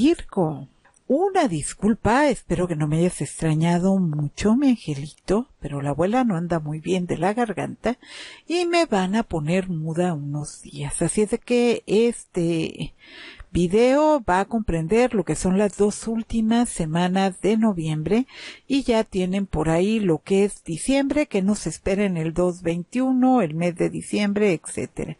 Virgo. Una disculpa, espero que no me hayas extrañado mucho, mi angelito, pero la abuela no anda muy bien de la garganta y me van a poner muda unos días. Así es de que este video va a comprender lo que son las dos últimas semanas de noviembre y ya tienen por ahí lo que es diciembre, que nos esperen en el 221, el mes de diciembre, etcétera.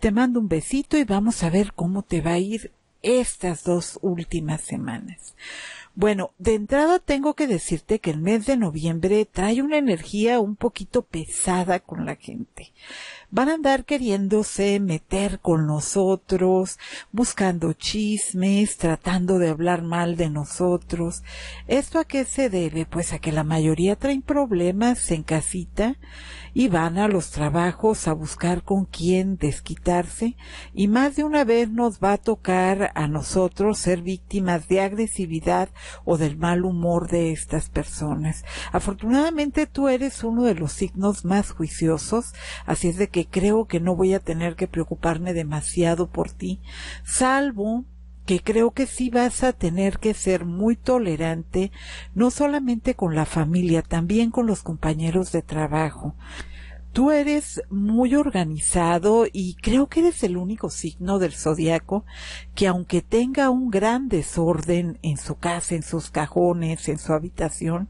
Te mando un besito y vamos a ver cómo te va a ir estas dos últimas semanas. Bueno, de entrada tengo que decirte que el mes de noviembre trae una energía un poquito pesada con la gente. Van a andar queriéndose meter con nosotros, buscando chismes, tratando de hablar mal de nosotros. ¿Esto a qué se debe? Pues a que la mayoría traen problemas en casita y van a los trabajos a buscar con quién desquitarse y más de una vez nos va a tocar a nosotros ser víctimas de agresividad o del mal humor de estas personas. Afortunadamente tú eres uno de los signos más juiciosos, así es de que creo que no voy a tener que preocuparme demasiado por ti, salvo que creo que sí vas a tener que ser muy tolerante, no solamente con la familia, también con los compañeros de trabajo. Tú eres muy organizado y creo que eres el único signo del zodiaco que aunque tenga un gran desorden en su casa, en sus cajones, en su habitación,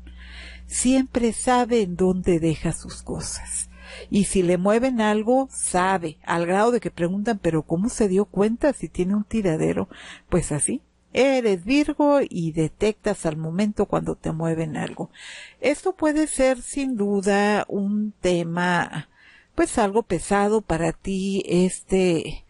siempre sabe en dónde deja sus cosas. Y si le mueven algo, sabe, al grado de que preguntan, pero ¿cómo se dio cuenta si tiene un tiradero? Pues así, eres Virgo y detectas al momento cuando te mueven algo. Esto puede ser sin duda un tema, pues algo pesado para ti este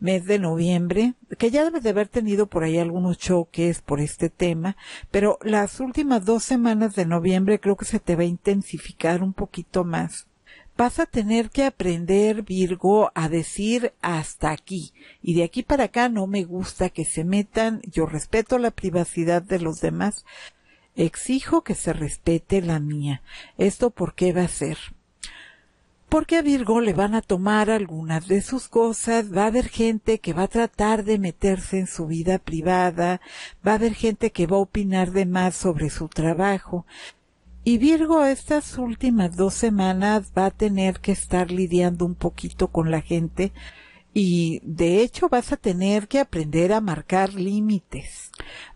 mes de noviembre, que ya debes de haber tenido por ahí algunos choques por este tema, pero las últimas dos semanas de noviembre creo que se te va a intensificar un poquito más vas a tener que aprender, Virgo, a decir hasta aquí. Y de aquí para acá no me gusta que se metan, yo respeto la privacidad de los demás, exijo que se respete la mía. ¿Esto por qué va a ser? Porque a Virgo le van a tomar algunas de sus cosas, va a haber gente que va a tratar de meterse en su vida privada, va a haber gente que va a opinar de más sobre su trabajo, y Virgo, estas últimas dos semanas va a tener que estar lidiando un poquito con la gente y de hecho vas a tener que aprender a marcar límites.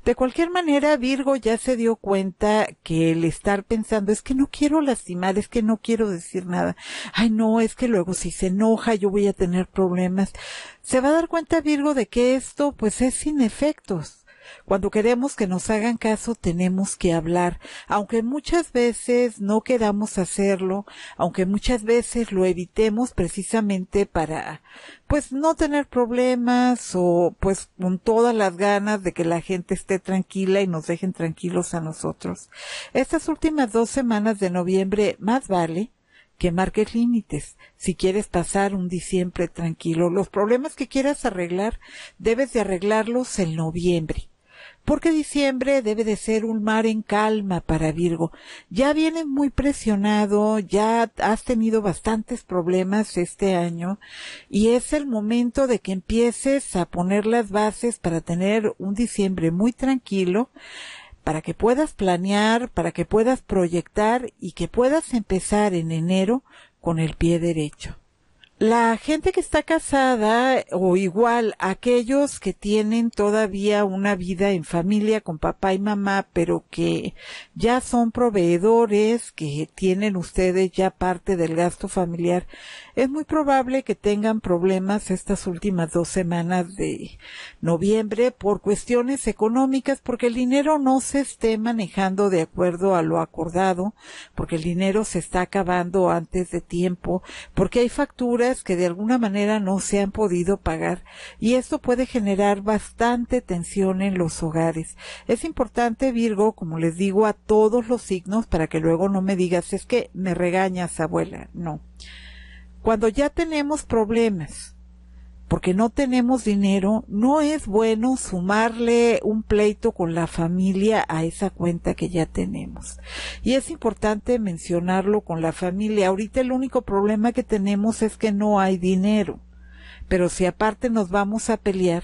De cualquier manera, Virgo ya se dio cuenta que el estar pensando es que no quiero lastimar, es que no quiero decir nada. Ay, no, es que luego si se enoja yo voy a tener problemas. Se va a dar cuenta Virgo de que esto pues es sin efectos. Cuando queremos que nos hagan caso, tenemos que hablar. Aunque muchas veces no queramos hacerlo, aunque muchas veces lo evitemos precisamente para, pues, no tener problemas o, pues, con todas las ganas de que la gente esté tranquila y nos dejen tranquilos a nosotros. Estas últimas dos semanas de noviembre, más vale que marques límites. Si quieres pasar un diciembre tranquilo, los problemas que quieras arreglar, debes de arreglarlos en noviembre porque diciembre debe de ser un mar en calma para Virgo. Ya viene muy presionado, ya has tenido bastantes problemas este año y es el momento de que empieces a poner las bases para tener un diciembre muy tranquilo para que puedas planear, para que puedas proyectar y que puedas empezar en enero con el pie derecho. La gente que está casada o igual aquellos que tienen todavía una vida en familia con papá y mamá, pero que ya son proveedores, que tienen ustedes ya parte del gasto familiar, es muy probable que tengan problemas estas últimas dos semanas de noviembre por cuestiones económicas, porque el dinero no se esté manejando de acuerdo a lo acordado, porque el dinero se está acabando antes de tiempo, porque hay facturas que de alguna manera no se han podido pagar y esto puede generar bastante tensión en los hogares. Es importante, Virgo, como les digo a todos los signos, para que luego no me digas es que me regañas, abuela. No. Cuando ya tenemos problemas, porque no tenemos dinero, no es bueno sumarle un pleito con la familia a esa cuenta que ya tenemos. Y es importante mencionarlo con la familia. Ahorita el único problema que tenemos es que no hay dinero. Pero si aparte nos vamos a pelear,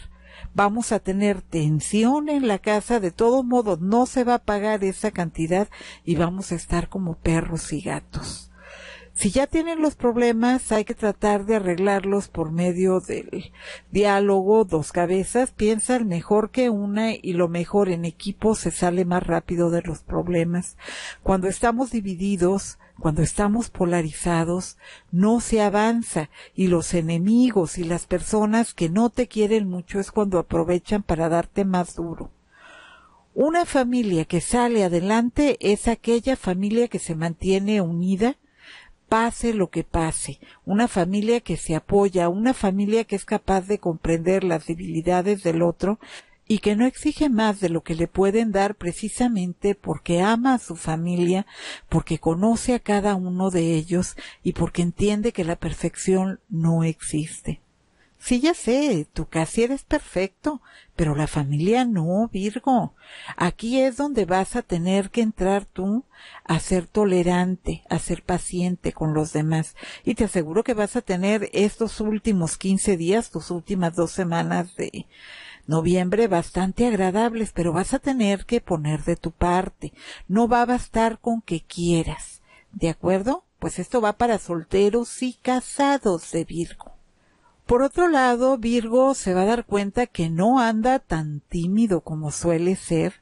vamos a tener tensión en la casa, de todo modos no se va a pagar esa cantidad y vamos a estar como perros y gatos. Si ya tienen los problemas, hay que tratar de arreglarlos por medio del diálogo. Dos cabezas piensan mejor que una y lo mejor en equipo se sale más rápido de los problemas. Cuando estamos divididos, cuando estamos polarizados, no se avanza y los enemigos y las personas que no te quieren mucho es cuando aprovechan para darte más duro. Una familia que sale adelante es aquella familia que se mantiene unida pase lo que pase, una familia que se apoya, una familia que es capaz de comprender las debilidades del otro y que no exige más de lo que le pueden dar precisamente porque ama a su familia, porque conoce a cada uno de ellos y porque entiende que la perfección no existe. Sí, ya sé, tú casi eres perfecto, pero la familia no, Virgo. Aquí es donde vas a tener que entrar tú a ser tolerante, a ser paciente con los demás. Y te aseguro que vas a tener estos últimos 15 días, tus últimas dos semanas de noviembre bastante agradables, pero vas a tener que poner de tu parte. No va a bastar con que quieras. ¿De acuerdo? Pues esto va para solteros y casados de Virgo. Por otro lado, Virgo se va a dar cuenta que no anda tan tímido como suele ser.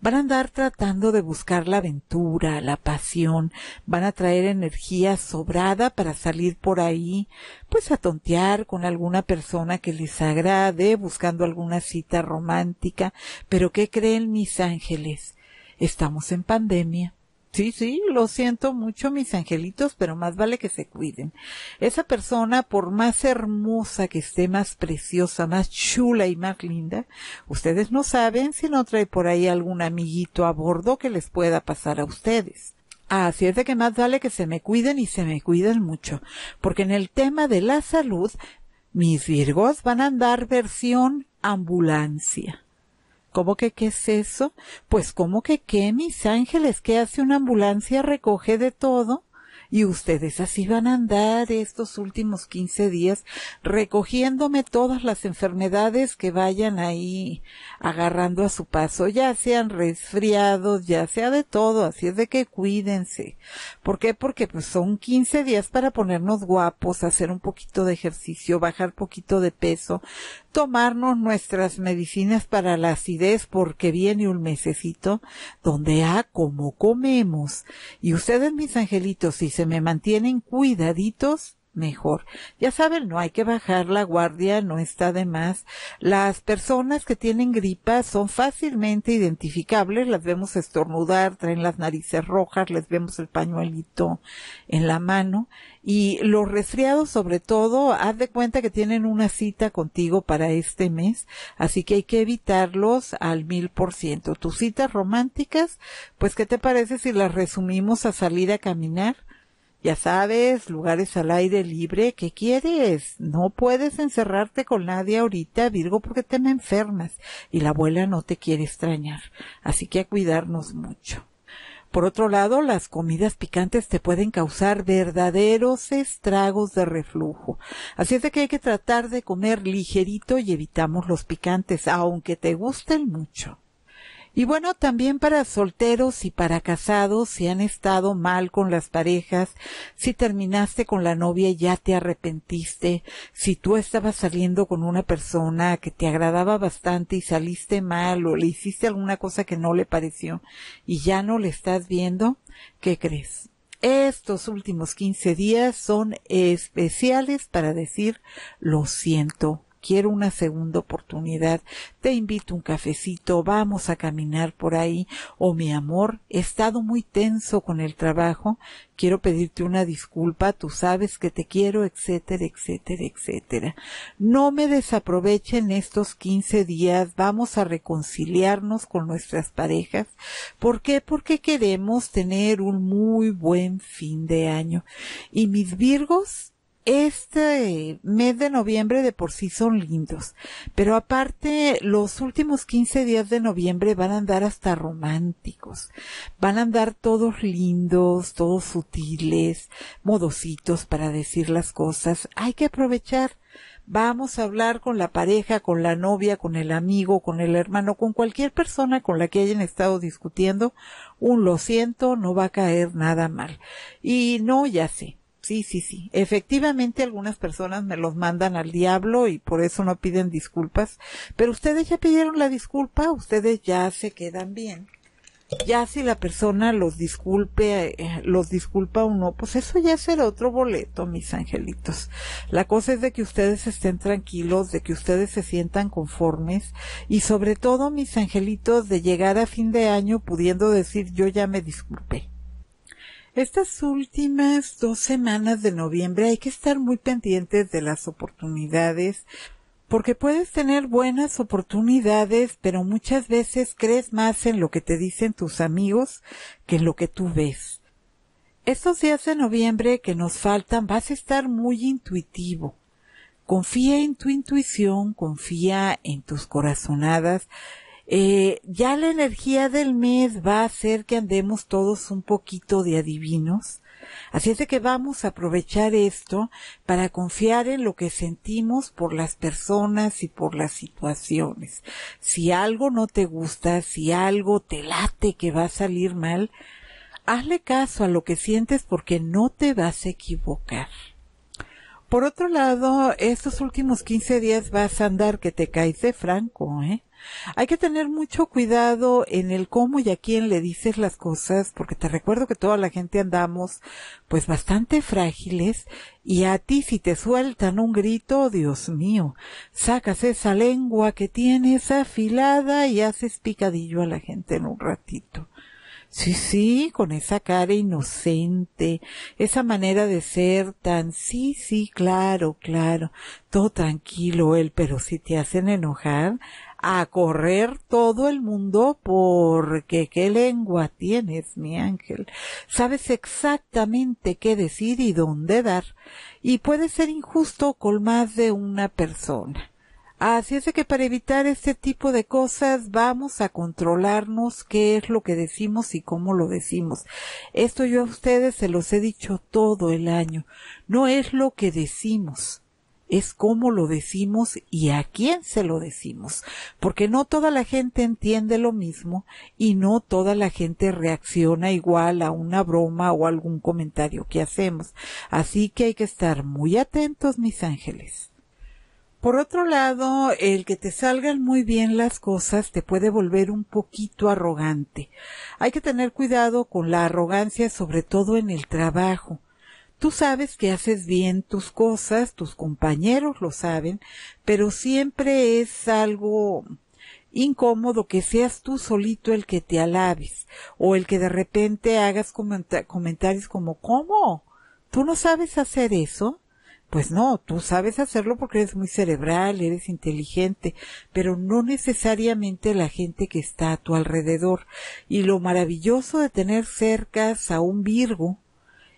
Van a andar tratando de buscar la aventura, la pasión. Van a traer energía sobrada para salir por ahí, pues a tontear con alguna persona que les agrade, buscando alguna cita romántica. Pero ¿qué creen mis ángeles? Estamos en pandemia. Sí, sí, lo siento mucho, mis angelitos, pero más vale que se cuiden. Esa persona, por más hermosa que esté, más preciosa, más chula y más linda, ustedes no saben si no trae por ahí algún amiguito a bordo que les pueda pasar a ustedes. Así es de que más vale que se me cuiden y se me cuiden mucho, porque en el tema de la salud, mis virgos van a andar versión ambulancia. ¿Cómo que qué es eso? Pues ¿cómo que qué, mis ángeles? ¿Qué hace una ambulancia? Recoge de todo. Y ustedes así van a andar estos últimos 15 días recogiéndome todas las enfermedades que vayan ahí agarrando a su paso, ya sean resfriados, ya sea de todo, así es de que cuídense. ¿Por qué? Porque pues son 15 días para ponernos guapos, hacer un poquito de ejercicio, bajar poquito de peso, tomarnos nuestras medicinas para la acidez porque viene un mesecito donde, a ah, como comemos. Y ustedes, mis angelitos, se me mantienen cuidaditos, mejor. Ya saben, no hay que bajar la guardia, no está de más. Las personas que tienen gripa son fácilmente identificables, las vemos estornudar, traen las narices rojas, les vemos el pañuelito en la mano y los resfriados sobre todo, haz de cuenta que tienen una cita contigo para este mes, así que hay que evitarlos al mil por ciento. Tus citas románticas, pues ¿qué te parece si las resumimos a salir a caminar? Ya sabes, lugares al aire libre, ¿qué quieres? No puedes encerrarte con nadie ahorita, Virgo, porque te me enfermas y la abuela no te quiere extrañar, así que a cuidarnos mucho. Por otro lado, las comidas picantes te pueden causar verdaderos estragos de reflujo. Así es de que hay que tratar de comer ligerito y evitamos los picantes, aunque te gusten mucho. Y bueno, también para solteros y para casados, si han estado mal con las parejas, si terminaste con la novia y ya te arrepentiste, si tú estabas saliendo con una persona que te agradaba bastante y saliste mal o le hiciste alguna cosa que no le pareció y ya no le estás viendo, ¿qué crees? Estos últimos 15 días son especiales para decir lo siento quiero una segunda oportunidad, te invito un cafecito, vamos a caminar por ahí, o mi amor, he estado muy tenso con el trabajo, quiero pedirte una disculpa, tú sabes que te quiero, etcétera, etcétera, etcétera. No me desaprovechen estos 15 días, vamos a reconciliarnos con nuestras parejas. ¿Por qué? Porque queremos tener un muy buen fin de año. Y mis Virgos, este mes de noviembre de por sí son lindos, pero aparte los últimos 15 días de noviembre van a andar hasta románticos, van a andar todos lindos, todos sutiles, modositos para decir las cosas, hay que aprovechar. Vamos a hablar con la pareja, con la novia, con el amigo, con el hermano, con cualquier persona con la que hayan estado discutiendo. Un lo siento, no va a caer nada mal. Y no, ya sé Sí, sí, sí. Efectivamente, algunas personas me los mandan al diablo y por eso no piden disculpas. Pero ustedes ya pidieron la disculpa, ustedes ya se quedan bien. Ya si la persona los disculpe, eh, los disculpa o no, pues eso ya será otro boleto, mis angelitos. La cosa es de que ustedes estén tranquilos, de que ustedes se sientan conformes y sobre todo, mis angelitos, de llegar a fin de año pudiendo decir yo ya me disculpé estas últimas dos semanas de noviembre hay que estar muy pendientes de las oportunidades porque puedes tener buenas oportunidades, pero muchas veces crees más en lo que te dicen tus amigos que en lo que tú ves. Estos días de noviembre que nos faltan vas a estar muy intuitivo. Confía en tu intuición, confía en tus corazonadas eh, ya la energía del mes va a hacer que andemos todos un poquito de adivinos. Así es de que vamos a aprovechar esto para confiar en lo que sentimos por las personas y por las situaciones. Si algo no te gusta, si algo te late que va a salir mal, hazle caso a lo que sientes porque no te vas a equivocar. Por otro lado, estos últimos 15 días vas a andar que te caes de franco, ¿eh? Hay que tener mucho cuidado en el cómo y a quién le dices las cosas, porque te recuerdo que toda la gente andamos pues bastante frágiles y a ti si te sueltan un grito, Dios mío, sacas esa lengua que tienes afilada y haces picadillo a la gente en un ratito. Sí, sí, con esa cara inocente, esa manera de ser tan, sí, sí, claro, claro, todo tranquilo él, pero si te hacen enojar, a correr todo el mundo porque qué lengua tienes, mi ángel. Sabes exactamente qué decir y dónde dar, y puede ser injusto con más de una persona. Así es que para evitar este tipo de cosas vamos a controlarnos qué es lo que decimos y cómo lo decimos. Esto yo a ustedes se los he dicho todo el año. No es lo que decimos, es cómo lo decimos y a quién se lo decimos, porque no toda la gente entiende lo mismo y no toda la gente reacciona igual a una broma o algún comentario que hacemos. Así que hay que estar muy atentos, mis ángeles. Por otro lado, el que te salgan muy bien las cosas te puede volver un poquito arrogante. Hay que tener cuidado con la arrogancia, sobre todo en el trabajo. Tú sabes que haces bien tus cosas, tus compañeros lo saben, pero siempre es algo incómodo que seas tú solito el que te alabes o el que de repente hagas comentarios como ¿cómo? ¿Tú no sabes hacer eso? Pues no, tú sabes hacerlo porque eres muy cerebral, eres inteligente, pero no necesariamente la gente que está a tu alrededor. Y lo maravilloso de tener cerca a un Virgo,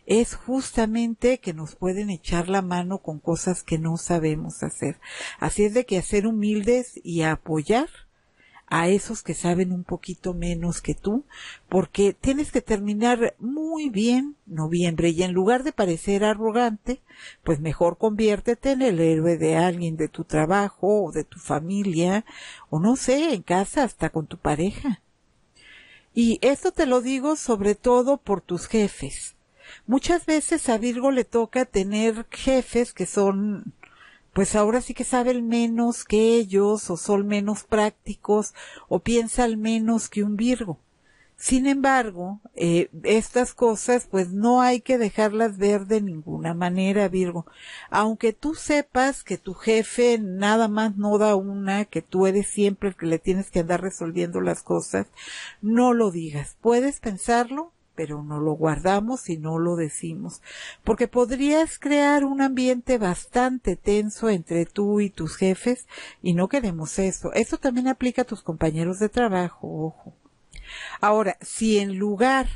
es justamente que nos pueden echar la mano con cosas que no sabemos hacer. Así es de que hacer humildes y apoyar a esos que saben un poquito menos que tú, porque tienes que terminar muy bien noviembre y en lugar de parecer arrogante, pues mejor conviértete en el héroe de alguien de tu trabajo o de tu familia o no sé, en casa hasta con tu pareja. Y esto te lo digo sobre todo por tus jefes. Muchas veces a Virgo le toca tener jefes que son, pues ahora sí que saben menos que ellos, o son menos prácticos, o piensan menos que un Virgo. Sin embargo, eh, estas cosas pues no hay que dejarlas ver de ninguna manera, Virgo. Aunque tú sepas que tu jefe nada más no da una, que tú eres siempre el que le tienes que andar resolviendo las cosas, no lo digas. Puedes pensarlo, pero no lo guardamos y no lo decimos, porque podrías crear un ambiente bastante tenso entre tú y tus jefes y no queremos eso. Eso también aplica a tus compañeros de trabajo, ojo. Ahora, si en lugar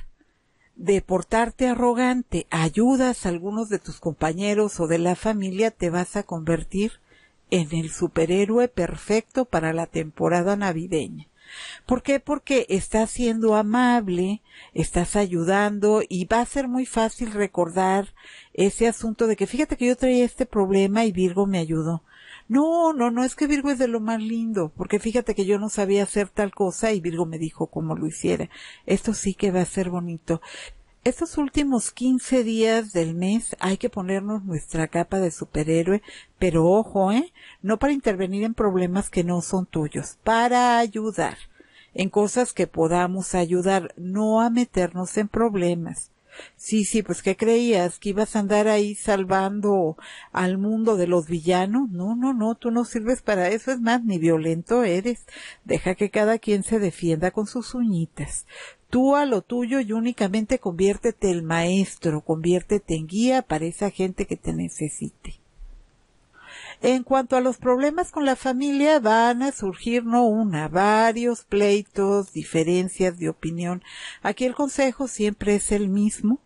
de portarte arrogante ayudas a algunos de tus compañeros o de la familia, te vas a convertir en el superhéroe perfecto para la temporada navideña. ¿Por qué? Porque estás siendo amable, estás ayudando y va a ser muy fácil recordar ese asunto de que fíjate que yo traía este problema y Virgo me ayudó. No, no, no es que Virgo es de lo más lindo, porque fíjate que yo no sabía hacer tal cosa y Virgo me dijo cómo lo hiciera. Esto sí que va a ser bonito estos últimos quince días del mes hay que ponernos nuestra capa de superhéroe, pero ojo, ¿eh? No para intervenir en problemas que no son tuyos, para ayudar en cosas que podamos ayudar, no a meternos en problemas. Sí, sí, pues ¿qué creías? ¿Que ibas a andar ahí salvando al mundo de los villanos? No, no, no, tú no sirves para eso, es más, ni violento eres. Deja que cada quien se defienda con sus uñitas tú a lo tuyo y únicamente conviértete el maestro, conviértete en guía para esa gente que te necesite. En cuanto a los problemas con la familia, van a surgir no una, varios pleitos, diferencias de opinión. Aquí el consejo siempre es el mismo.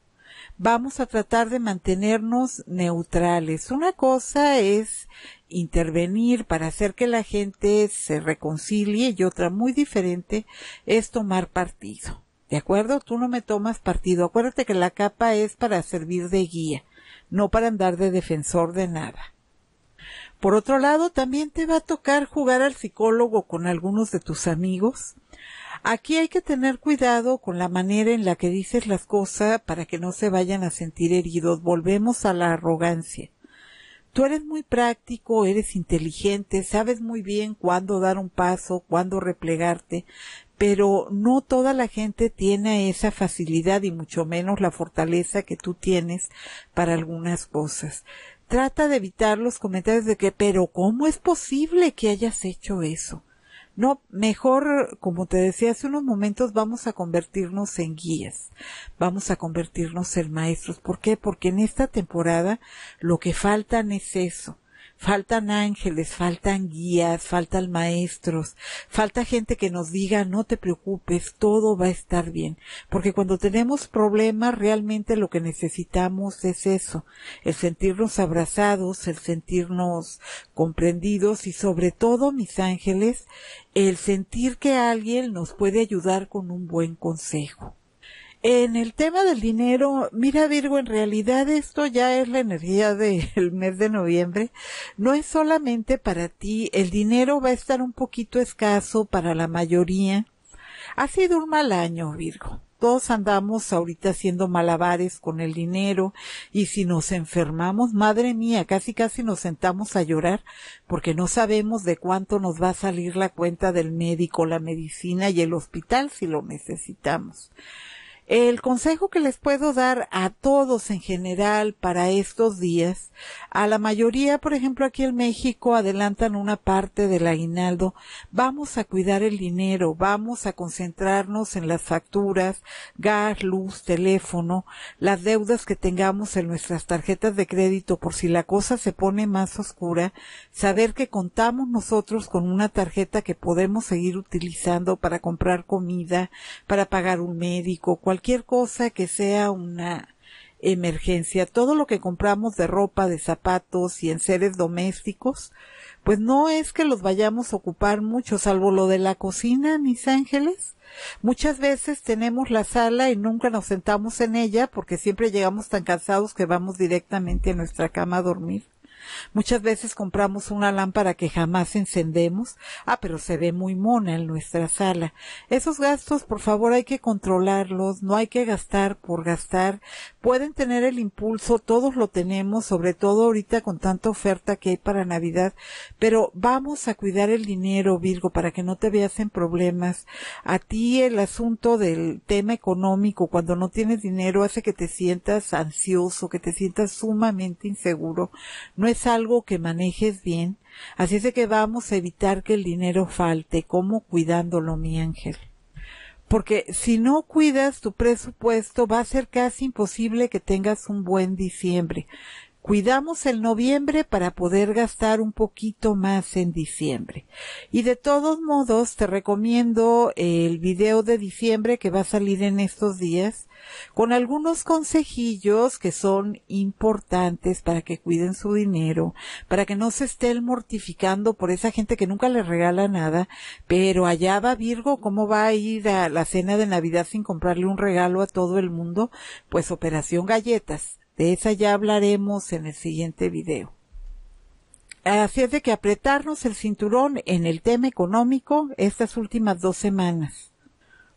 Vamos a tratar de mantenernos neutrales. Una cosa es intervenir para hacer que la gente se reconcilie y otra muy diferente es tomar partido. ¿De acuerdo? Tú no me tomas partido. Acuérdate que la capa es para servir de guía, no para andar de defensor de nada. Por otro lado, también te va a tocar jugar al psicólogo con algunos de tus amigos. Aquí hay que tener cuidado con la manera en la que dices las cosas para que no se vayan a sentir heridos. Volvemos a la arrogancia. Tú eres muy práctico, eres inteligente, sabes muy bien cuándo dar un paso, cuándo replegarte, pero no toda la gente tiene esa facilidad y mucho menos la fortaleza que tú tienes para algunas cosas. Trata de evitar los comentarios de que, pero ¿cómo es posible que hayas hecho eso? No, mejor, como te decía hace unos momentos, vamos a convertirnos en guías, vamos a convertirnos en maestros. ¿Por qué? Porque en esta temporada lo que faltan es eso, Faltan ángeles, faltan guías, faltan maestros, falta gente que nos diga no te preocupes, todo va a estar bien. Porque cuando tenemos problemas realmente lo que necesitamos es eso, el sentirnos abrazados, el sentirnos comprendidos y sobre todo, mis ángeles, el sentir que alguien nos puede ayudar con un buen consejo. En el tema del dinero, mira Virgo, en realidad esto ya es la energía del mes de noviembre. No es solamente para ti, el dinero va a estar un poquito escaso para la mayoría. Ha sido un mal año, Virgo. Todos andamos ahorita haciendo malabares con el dinero y si nos enfermamos, madre mía, casi casi nos sentamos a llorar porque no sabemos de cuánto nos va a salir la cuenta del médico, la medicina y el hospital si lo necesitamos. El consejo que les puedo dar a todos en general para estos días, a la mayoría, por ejemplo, aquí en México adelantan una parte del aguinaldo, vamos a cuidar el dinero, vamos a concentrarnos en las facturas, gas, luz, teléfono, las deudas que tengamos en nuestras tarjetas de crédito por si la cosa se pone más oscura, saber que contamos nosotros con una tarjeta que podemos seguir utilizando para comprar comida, para pagar un médico, cualquier cualquier cosa que sea una emergencia, todo lo que compramos de ropa, de zapatos y en seres domésticos, pues no es que los vayamos a ocupar mucho, salvo lo de la cocina, mis ángeles. Muchas veces tenemos la sala y nunca nos sentamos en ella porque siempre llegamos tan cansados que vamos directamente a nuestra cama a dormir. Muchas veces compramos una lámpara que jamás encendemos, ah, pero se ve muy mona en nuestra sala. Esos gastos, por favor, hay que controlarlos, no hay que gastar por gastar. Pueden tener el impulso, todos lo tenemos, sobre todo ahorita con tanta oferta que hay para Navidad, pero vamos a cuidar el dinero, Virgo, para que no te veas en problemas. A ti el asunto del tema económico, cuando no tienes dinero, hace que te sientas ansioso, que te sientas sumamente inseguro es algo que manejes bien, así es de que vamos a evitar que el dinero falte, como cuidándolo, mi ángel. Porque si no cuidas tu presupuesto, va a ser casi imposible que tengas un buen diciembre cuidamos el noviembre para poder gastar un poquito más en diciembre. Y de todos modos, te recomiendo el video de diciembre que va a salir en estos días con algunos consejillos que son importantes para que cuiden su dinero, para que no se estén mortificando por esa gente que nunca le regala nada, pero allá va Virgo, ¿cómo va a ir a la cena de Navidad sin comprarle un regalo a todo el mundo? Pues operación galletas. De esa ya hablaremos en el siguiente video. Así es de que apretarnos el cinturón en el tema económico estas últimas dos semanas.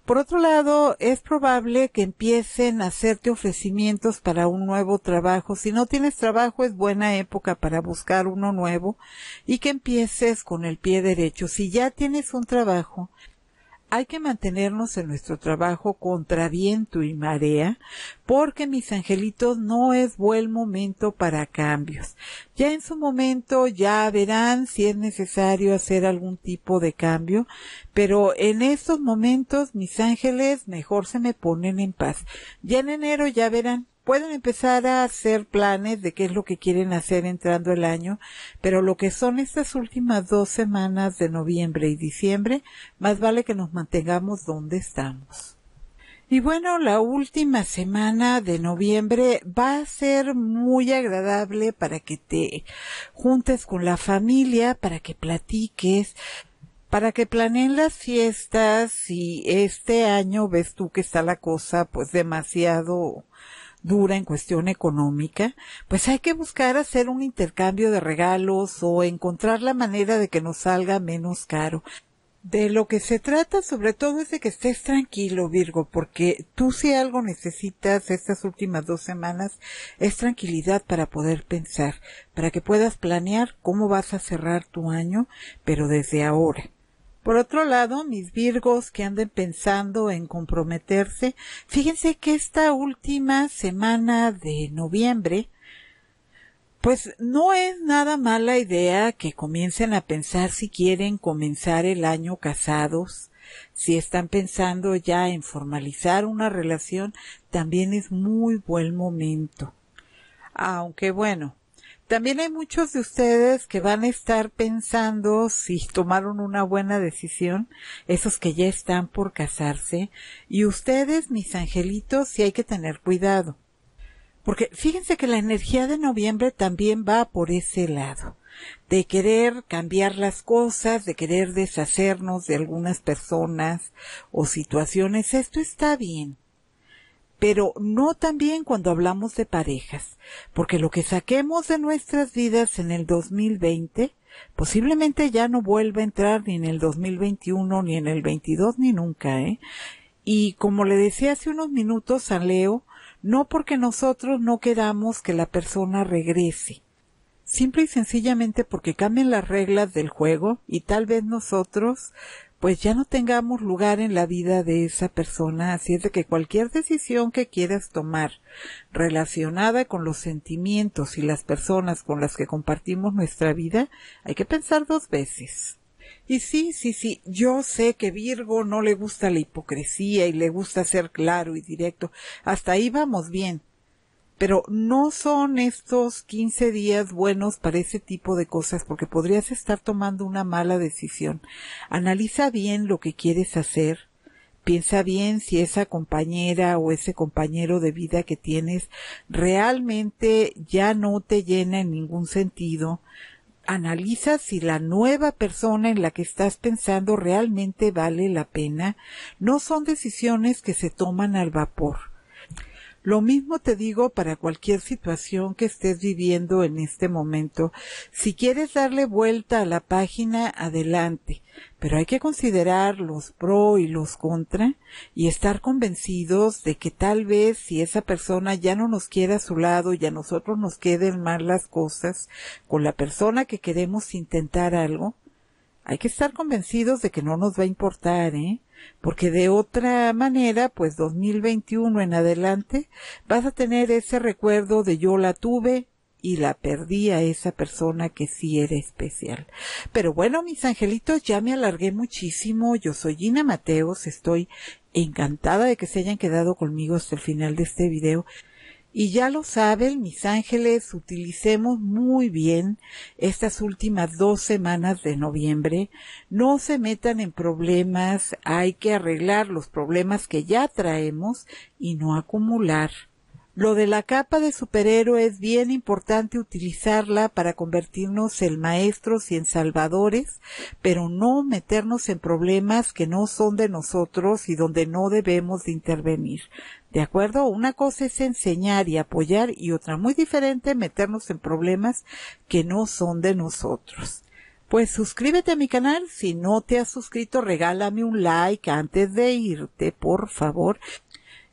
Por otro lado, es probable que empiecen a hacerte ofrecimientos para un nuevo trabajo. Si no tienes trabajo, es buena época para buscar uno nuevo y que empieces con el pie derecho. Si ya tienes un trabajo, hay que mantenernos en nuestro trabajo contra viento y marea, porque mis angelitos no es buen momento para cambios. Ya en su momento ya verán si es necesario hacer algún tipo de cambio, pero en estos momentos mis ángeles mejor se me ponen en paz. Ya en enero ya verán pueden empezar a hacer planes de qué es lo que quieren hacer entrando el año, pero lo que son estas últimas dos semanas de noviembre y diciembre, más vale que nos mantengamos donde estamos. Y bueno, la última semana de noviembre va a ser muy agradable para que te juntes con la familia, para que platiques, para que planeen las fiestas y este año ves tú que está la cosa pues demasiado dura en cuestión económica, pues hay que buscar hacer un intercambio de regalos o encontrar la manera de que nos salga menos caro. De lo que se trata sobre todo es de que estés tranquilo, Virgo, porque tú si algo necesitas estas últimas dos semanas es tranquilidad para poder pensar, para que puedas planear cómo vas a cerrar tu año, pero desde ahora. Por otro lado, mis virgos que anden pensando en comprometerse, fíjense que esta última semana de noviembre, pues no es nada mala idea que comiencen a pensar si quieren comenzar el año casados, si están pensando ya en formalizar una relación, también es muy buen momento. Aunque bueno, también hay muchos de ustedes que van a estar pensando si tomaron una buena decisión, esos que ya están por casarse, y ustedes, mis angelitos, si hay que tener cuidado. Porque fíjense que la energía de noviembre también va por ese lado, de querer cambiar las cosas, de querer deshacernos de algunas personas o situaciones. Esto está bien, pero no también cuando hablamos de parejas, porque lo que saquemos de nuestras vidas en el 2020 posiblemente ya no vuelva a entrar ni en el 2021, ni en el 22, ni nunca, ¿eh? Y como le decía hace unos minutos a Leo, no porque nosotros no queramos que la persona regrese, simple y sencillamente porque cambian las reglas del juego y tal vez nosotros pues ya no tengamos lugar en la vida de esa persona. Así es de que cualquier decisión que quieras tomar relacionada con los sentimientos y las personas con las que compartimos nuestra vida, hay que pensar dos veces. Y sí, sí, sí, yo sé que Virgo no le gusta la hipocresía y le gusta ser claro y directo. Hasta ahí vamos bien pero no son estos 15 días buenos para ese tipo de cosas porque podrías estar tomando una mala decisión. Analiza bien lo que quieres hacer. Piensa bien si esa compañera o ese compañero de vida que tienes realmente ya no te llena en ningún sentido. Analiza si la nueva persona en la que estás pensando realmente vale la pena. No son decisiones que se toman al vapor lo mismo te digo para cualquier situación que estés viviendo en este momento. Si quieres darle vuelta a la página, adelante, pero hay que considerar los pro y los contra y estar convencidos de que tal vez si esa persona ya no nos quiere a su lado y a nosotros nos queden mal las cosas, con la persona que queremos intentar algo, hay que estar convencidos de que no nos va a importar, ¿eh? Porque de otra manera, pues 2021 en adelante, vas a tener ese recuerdo de yo la tuve y la perdí a esa persona que sí era especial. Pero bueno, mis angelitos, ya me alargué muchísimo. Yo soy Gina Mateos, estoy encantada de que se hayan quedado conmigo hasta el final de este video. Y ya lo saben, mis ángeles, utilicemos muy bien estas últimas dos semanas de noviembre. No se metan en problemas, hay que arreglar los problemas que ya traemos y no acumular. Lo de la capa de superhéroe es bien importante utilizarla para convertirnos en maestros y en salvadores, pero no meternos en problemas que no son de nosotros y donde no debemos de intervenir. ¿De acuerdo? Una cosa es enseñar y apoyar y otra muy diferente meternos en problemas que no son de nosotros. Pues suscríbete a mi canal, si no te has suscrito regálame un like antes de irte, por favor,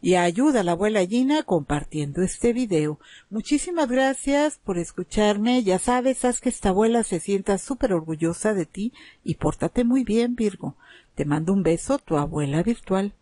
y ayuda a la abuela Gina compartiendo este video. Muchísimas gracias por escucharme. Ya sabes, haz que esta abuela se sienta súper orgullosa de ti y pórtate muy bien, Virgo. Te mando un beso, tu abuela virtual.